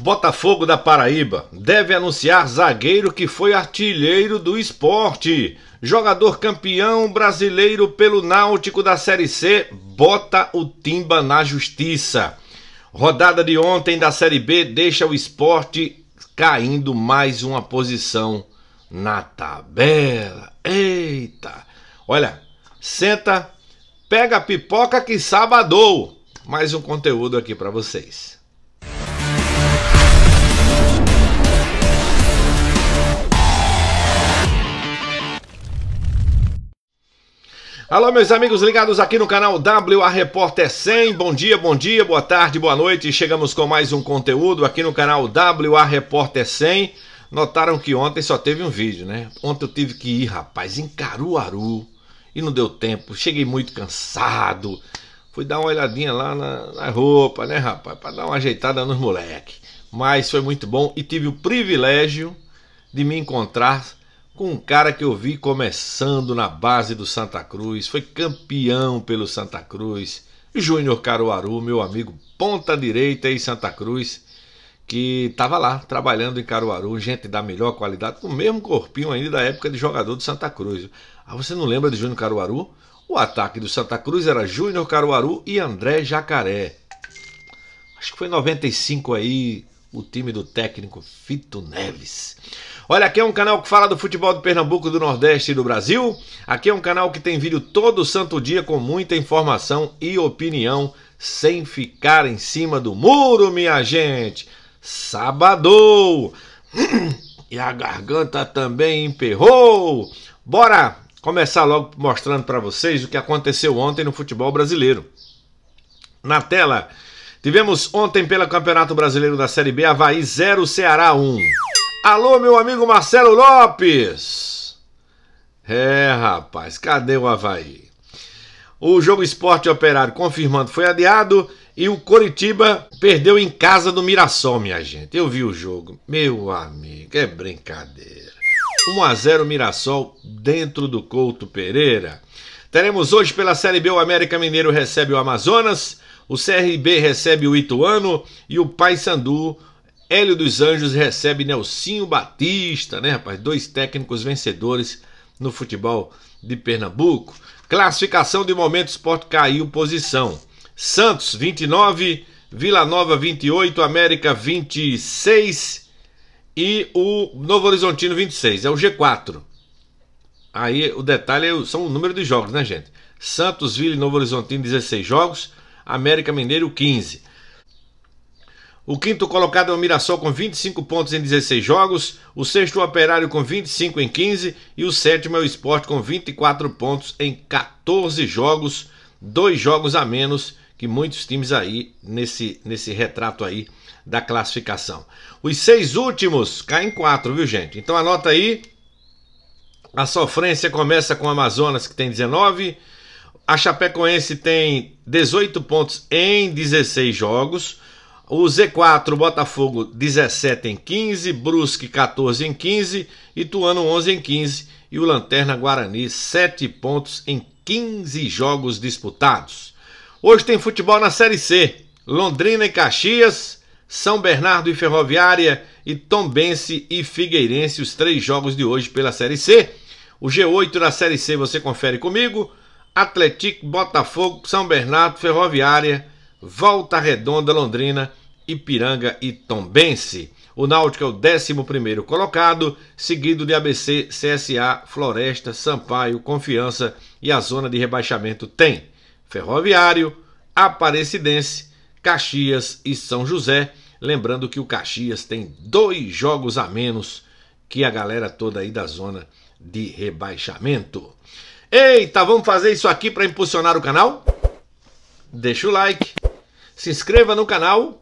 Botafogo da Paraíba deve anunciar zagueiro que foi artilheiro do esporte. Jogador campeão brasileiro pelo Náutico da Série C bota o Timba na justiça. Rodada de ontem da Série B deixa o esporte caindo mais uma posição na tabela. Eita! Olha, senta, pega a pipoca que sabadou. Mais um conteúdo aqui para vocês. Alô, meus amigos ligados aqui no canal WA Repórter 100. Bom dia, bom dia, boa tarde, boa noite. Chegamos com mais um conteúdo aqui no canal WA Repórter 100. Notaram que ontem só teve um vídeo, né? Ontem eu tive que ir, rapaz, em Caruaru e não deu tempo. Cheguei muito cansado. Fui dar uma olhadinha lá na, na roupa, né, rapaz? Para dar uma ajeitada nos moleques. Mas foi muito bom e tive o privilégio de me encontrar com um cara que eu vi começando na base do Santa Cruz, foi campeão pelo Santa Cruz, Júnior Caruaru, meu amigo ponta direita aí Santa Cruz, que estava lá trabalhando em Caruaru, gente da melhor qualidade, com o mesmo corpinho ainda da época de jogador do Santa Cruz. Ah, você não lembra de Júnior Caruaru? O ataque do Santa Cruz era Júnior Caruaru e André Jacaré. Acho que foi 95 aí, o time do técnico Fito Neves. Olha, aqui é um canal que fala do futebol de Pernambuco, do Nordeste e do Brasil. Aqui é um canal que tem vídeo todo santo dia com muita informação e opinião, sem ficar em cima do muro, minha gente. Sabadou! E a garganta também emperrou. Bora começar logo mostrando para vocês o que aconteceu ontem no futebol brasileiro. Na tela, Tivemos ontem pela Campeonato Brasileiro da Série B, Havaí 0, Ceará 1. Alô, meu amigo Marcelo Lopes! É, rapaz, cadê o Havaí? O jogo Esporte Operário confirmando foi adiado e o Coritiba perdeu em casa do Mirassol, minha gente. Eu vi o jogo. Meu amigo, é brincadeira. 1 a 0 Mirassol dentro do Couto Pereira. Teremos hoje pela Série B o América Mineiro recebe o Amazonas. O CRB recebe o Ituano e o Paysandu. Hélio dos Anjos recebe Nelsinho Batista, né, rapaz? Dois técnicos vencedores no futebol de Pernambuco. Classificação de momento, o caiu posição. Santos, 29, Vila Nova, 28, América, 26 e o Novo Horizontino, 26. É o G4. Aí o detalhe é, são o número de jogos, né, gente? Santos, Vila e Novo Horizontino, 16 jogos. América Mineiro 15. O quinto colocado é o Mirassol com 25 pontos em 16 jogos, o sexto o Operário com 25 em 15 e o sétimo é o Esporte com 24 pontos em 14 jogos, dois jogos a menos que muitos times aí nesse, nesse retrato aí da classificação. Os seis últimos caem quatro, viu gente? Então anota aí. A sofrência começa com o Amazonas que tem 19, a Chapecoense tem 18 pontos em 16 jogos. O Z4, Botafogo, 17 em 15, Brusque, 14 em 15, Ituano, 11 em 15 e o Lanterna Guarani, 7 pontos em 15 jogos disputados. Hoje tem futebol na Série C, Londrina e Caxias, São Bernardo e Ferroviária e Tombense e Figueirense, os três jogos de hoje pela Série C. O G8 da Série C você confere comigo, Atlético, Botafogo, São Bernardo, Ferroviária, Volta Redonda, Londrina, Ipiranga e Tombense. O Náutico é o 11 colocado, seguido de ABC, CSA, Floresta, Sampaio, Confiança e a zona de rebaixamento tem Ferroviário, Aparecidense, Caxias e São José. Lembrando que o Caxias tem dois jogos a menos que a galera toda aí da zona de rebaixamento. Eita, vamos fazer isso aqui para impulsionar o canal? Deixa o like, se inscreva no canal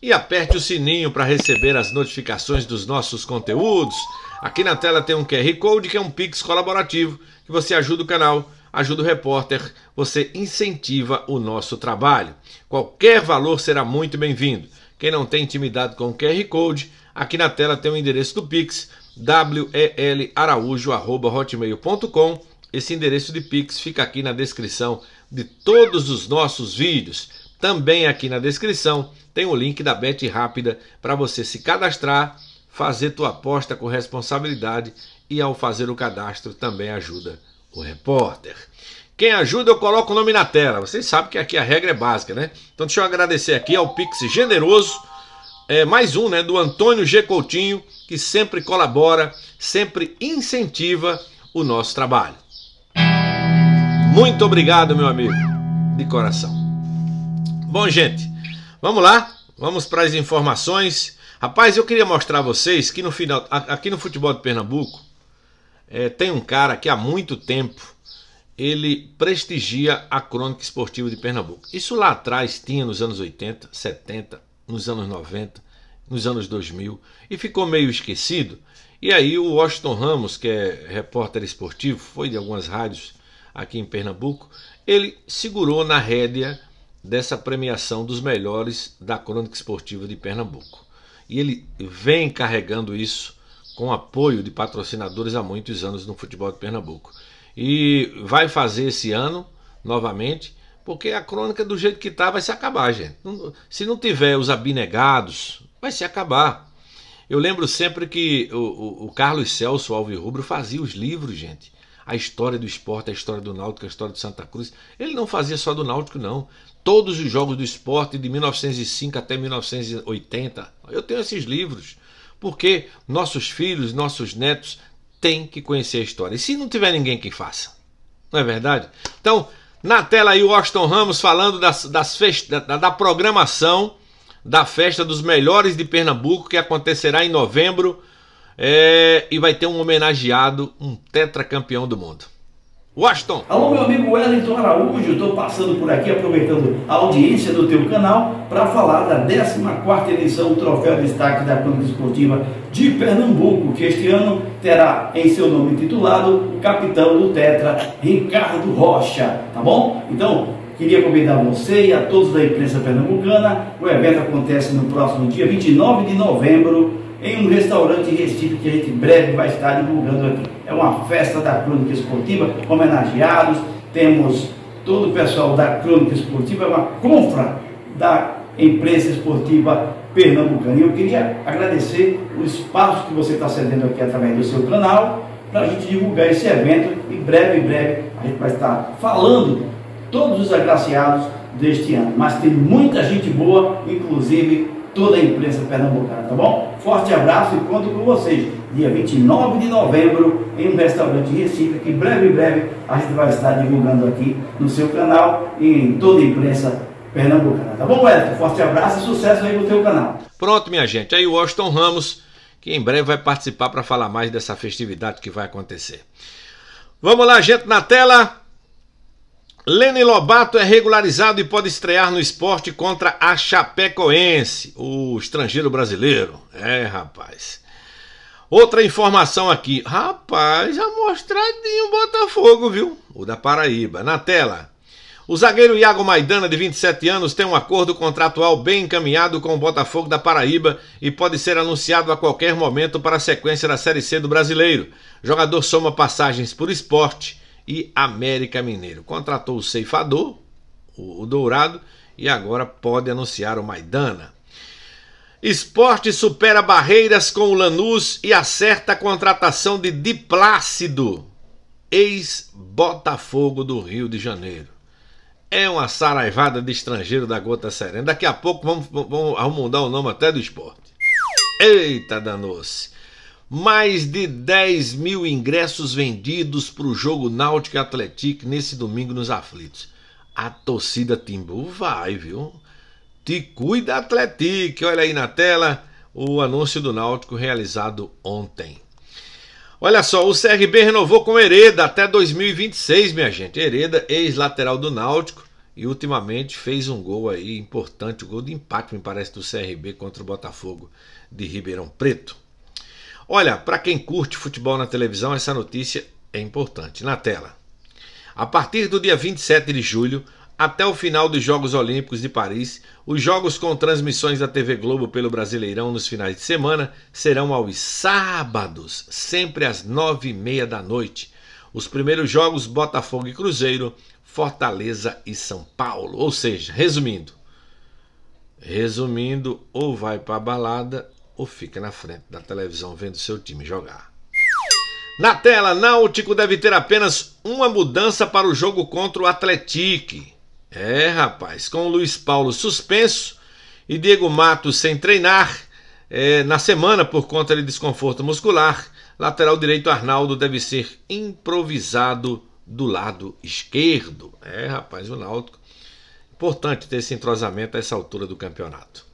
e aperte o sininho para receber as notificações dos nossos conteúdos. Aqui na tela tem um QR Code que é um Pix colaborativo que você ajuda o canal, ajuda o repórter, você incentiva o nosso trabalho. Qualquer valor será muito bem-vindo. Quem não tem intimidade com o QR Code, aqui na tela tem o endereço do Pix, welaraújo.hotmail.com esse endereço de Pix fica aqui na descrição de todos os nossos vídeos. Também aqui na descrição tem o link da Bet Rápida para você se cadastrar, fazer tua aposta com responsabilidade e ao fazer o cadastro também ajuda o repórter. Quem ajuda, eu coloco o nome na tela. Vocês sabem que aqui a regra é básica, né? Então deixa eu agradecer aqui ao Pix generoso, é, mais um, né? Do Antônio G. Coutinho, que sempre colabora, sempre incentiva o nosso trabalho. Muito obrigado, meu amigo, de coração. Bom, gente, vamos lá, vamos para as informações. Rapaz, eu queria mostrar a vocês que no final, aqui no futebol de Pernambuco, é, tem um cara que há muito tempo ele prestigia a crônica esportiva de Pernambuco. Isso lá atrás tinha nos anos 80, 70, nos anos 90, nos anos 2000 e ficou meio esquecido. E aí o Washington Ramos, que é repórter esportivo, foi de algumas rádios aqui em Pernambuco, ele segurou na rédea dessa premiação dos melhores da crônica esportiva de Pernambuco. E ele vem carregando isso com apoio de patrocinadores há muitos anos no futebol de Pernambuco. E vai fazer esse ano novamente, porque a crônica do jeito que está vai se acabar, gente. Se não tiver os abnegados, vai se acabar. Eu lembro sempre que o, o, o Carlos Celso Alves Rubro fazia os livros, gente a história do esporte, a história do Náutico, a história do Santa Cruz. Ele não fazia só do Náutico, não. Todos os jogos do esporte de 1905 até 1980. Eu tenho esses livros. Porque nossos filhos, nossos netos têm que conhecer a história. E se não tiver ninguém que faça? Não é verdade? Então, na tela aí o Austin Ramos falando das, das da, da programação da festa dos melhores de Pernambuco que acontecerá em novembro é, e vai ter um homenageado, um tetracampeão do mundo. Washington! Alô, meu amigo Wellington Araújo, estou passando por aqui aproveitando a audiência do teu canal para falar da 14ª edição do Troféu Destaque da Crônica Esportiva de Pernambuco, que este ano terá em seu nome titulado o capitão do Tetra, Ricardo Rocha, tá bom? Então, queria convidar você e a todos da imprensa pernambucana, o evento acontece no próximo dia 29 de novembro, em um restaurante em que a gente em breve vai estar divulgando aqui. É uma festa da crônica esportiva, homenageados, temos todo o pessoal da crônica esportiva, é uma confra da imprensa esportiva pernambucana. E eu queria agradecer o espaço que você está cedendo aqui através do seu canal para a gente divulgar esse evento. Em breve, em breve, a gente vai estar falando todos os agraciados deste ano. Mas tem muita gente boa, inclusive toda a imprensa pernambucana, tá bom? Forte abraço e conto com vocês. Dia 29 de novembro, em um restaurante Recife, que breve, breve, a gente vai estar divulgando aqui no seu canal e em toda a imprensa pernambucana. Tá bom, Edson? Forte abraço e sucesso aí no seu canal. Pronto, minha gente. Aí o Washington Ramos, que em breve vai participar para falar mais dessa festividade que vai acontecer. Vamos lá, gente, na tela. Lene Lobato é regularizado e pode estrear no esporte contra a Chapecoense, o estrangeiro brasileiro. É, rapaz. Outra informação aqui. Rapaz, amostradinho é Botafogo, viu? O da Paraíba. Na tela. O zagueiro Iago Maidana, de 27 anos, tem um acordo contratual bem encaminhado com o Botafogo da Paraíba e pode ser anunciado a qualquer momento para a sequência da Série C do brasileiro. jogador soma passagens por esporte e América Mineiro. Contratou o ceifador, o, o Dourado, e agora pode anunciar o Maidana. Esporte supera barreiras com o Lanús e acerta a contratação de Diplácido, ex-Botafogo do Rio de Janeiro. É uma saraivada de estrangeiro da gota serena. Daqui a pouco vamos, vamos, vamos mudar o nome até do esporte. Eita, danou-se. Mais de 10 mil ingressos vendidos para o jogo Náutico Atlético nesse domingo nos aflitos. A torcida Timbu vai, viu? Te cuida, Atlético! Olha aí na tela o anúncio do Náutico realizado ontem. Olha só, o CRB renovou com Hereda até 2026, minha gente. Hereda, ex-lateral do Náutico, e ultimamente fez um gol aí importante, o um gol de empate, me parece, do CRB contra o Botafogo de Ribeirão Preto. Olha, para quem curte futebol na televisão, essa notícia é importante. Na tela. A partir do dia 27 de julho até o final dos Jogos Olímpicos de Paris, os jogos com transmissões da TV Globo pelo Brasileirão nos finais de semana serão aos sábados, sempre às nove e meia da noite. Os primeiros jogos Botafogo e Cruzeiro, Fortaleza e São Paulo. Ou seja, resumindo, resumindo, ou vai para a balada ou fica na frente da televisão vendo seu time jogar. Na tela, Náutico deve ter apenas uma mudança para o jogo contra o Atlético. É, rapaz, com o Luiz Paulo suspenso e Diego Matos sem treinar é, na semana por conta de desconforto muscular, lateral direito Arnaldo deve ser improvisado do lado esquerdo. É, rapaz, o Náutico. Importante ter esse entrosamento a essa altura do campeonato.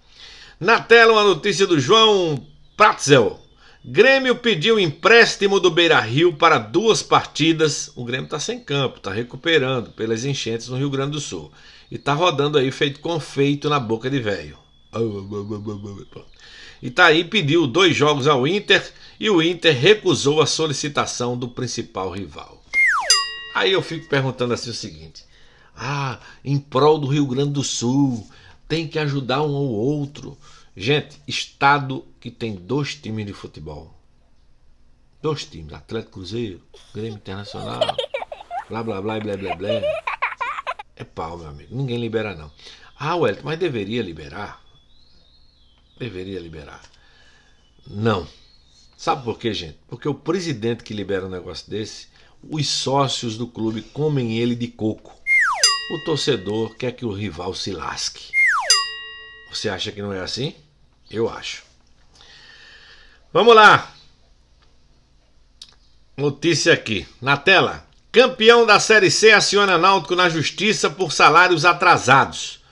Na tela, uma notícia do João Pratzel. Grêmio pediu empréstimo do Beira Rio para duas partidas. O Grêmio está sem campo, está recuperando pelas enchentes no Rio Grande do Sul. E está rodando aí feito confeito na boca de velho. Itaí pediu dois jogos ao Inter e o Inter recusou a solicitação do principal rival. Aí eu fico perguntando assim o seguinte: Ah, em prol do Rio Grande do Sul, tem que ajudar um ao outro. Gente, estado que tem dois times de futebol. Dois times, Atlético Cruzeiro, Grêmio Internacional, blá blá blá blá blá blá. É pau, meu amigo. Ninguém libera não. Ah, Wellington, mas deveria liberar? Deveria liberar. Não. Sabe por quê, gente? Porque o presidente que libera um negócio desse, os sócios do clube comem ele de coco. O torcedor quer que o rival se lasque. Você acha que não é assim? Eu acho. Vamos lá. Notícia aqui na tela. Campeão da Série C aciona Náutico na justiça por salários atrasados.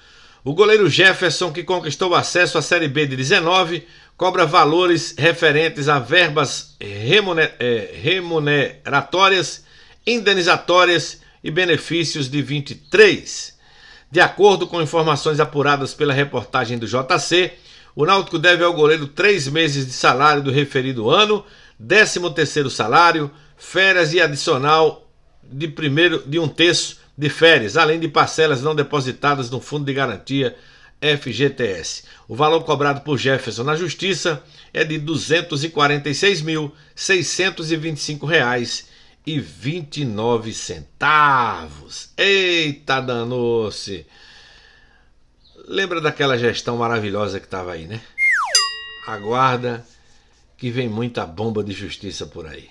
O goleiro Jefferson, que conquistou acesso à Série B de 19, cobra valores referentes a verbas eh, eh, remuneratórias, indenizatórias e benefícios de 23. De acordo com informações apuradas pela reportagem do JC, o Náutico deve ao goleiro três meses de salário do referido ano, 13 terceiro salário, férias e adicional de primeiro de um terço de férias, além de parcelas não depositadas no Fundo de Garantia FGTS. O valor cobrado por Jefferson na Justiça é de R$ 246.625,00 e 29 centavos. Eita, danou-se. Lembra daquela gestão maravilhosa que estava aí, né? Aguarda que vem muita bomba de justiça por aí.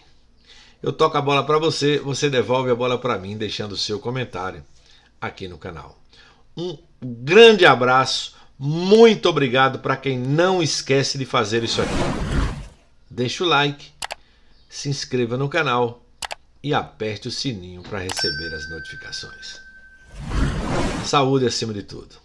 Eu toco a bola para você, você devolve a bola para mim deixando o seu comentário aqui no canal. Um grande abraço, muito obrigado para quem não esquece de fazer isso aqui. Deixa o like, se inscreva no canal e aperte o sininho para receber as notificações. Saúde acima de tudo.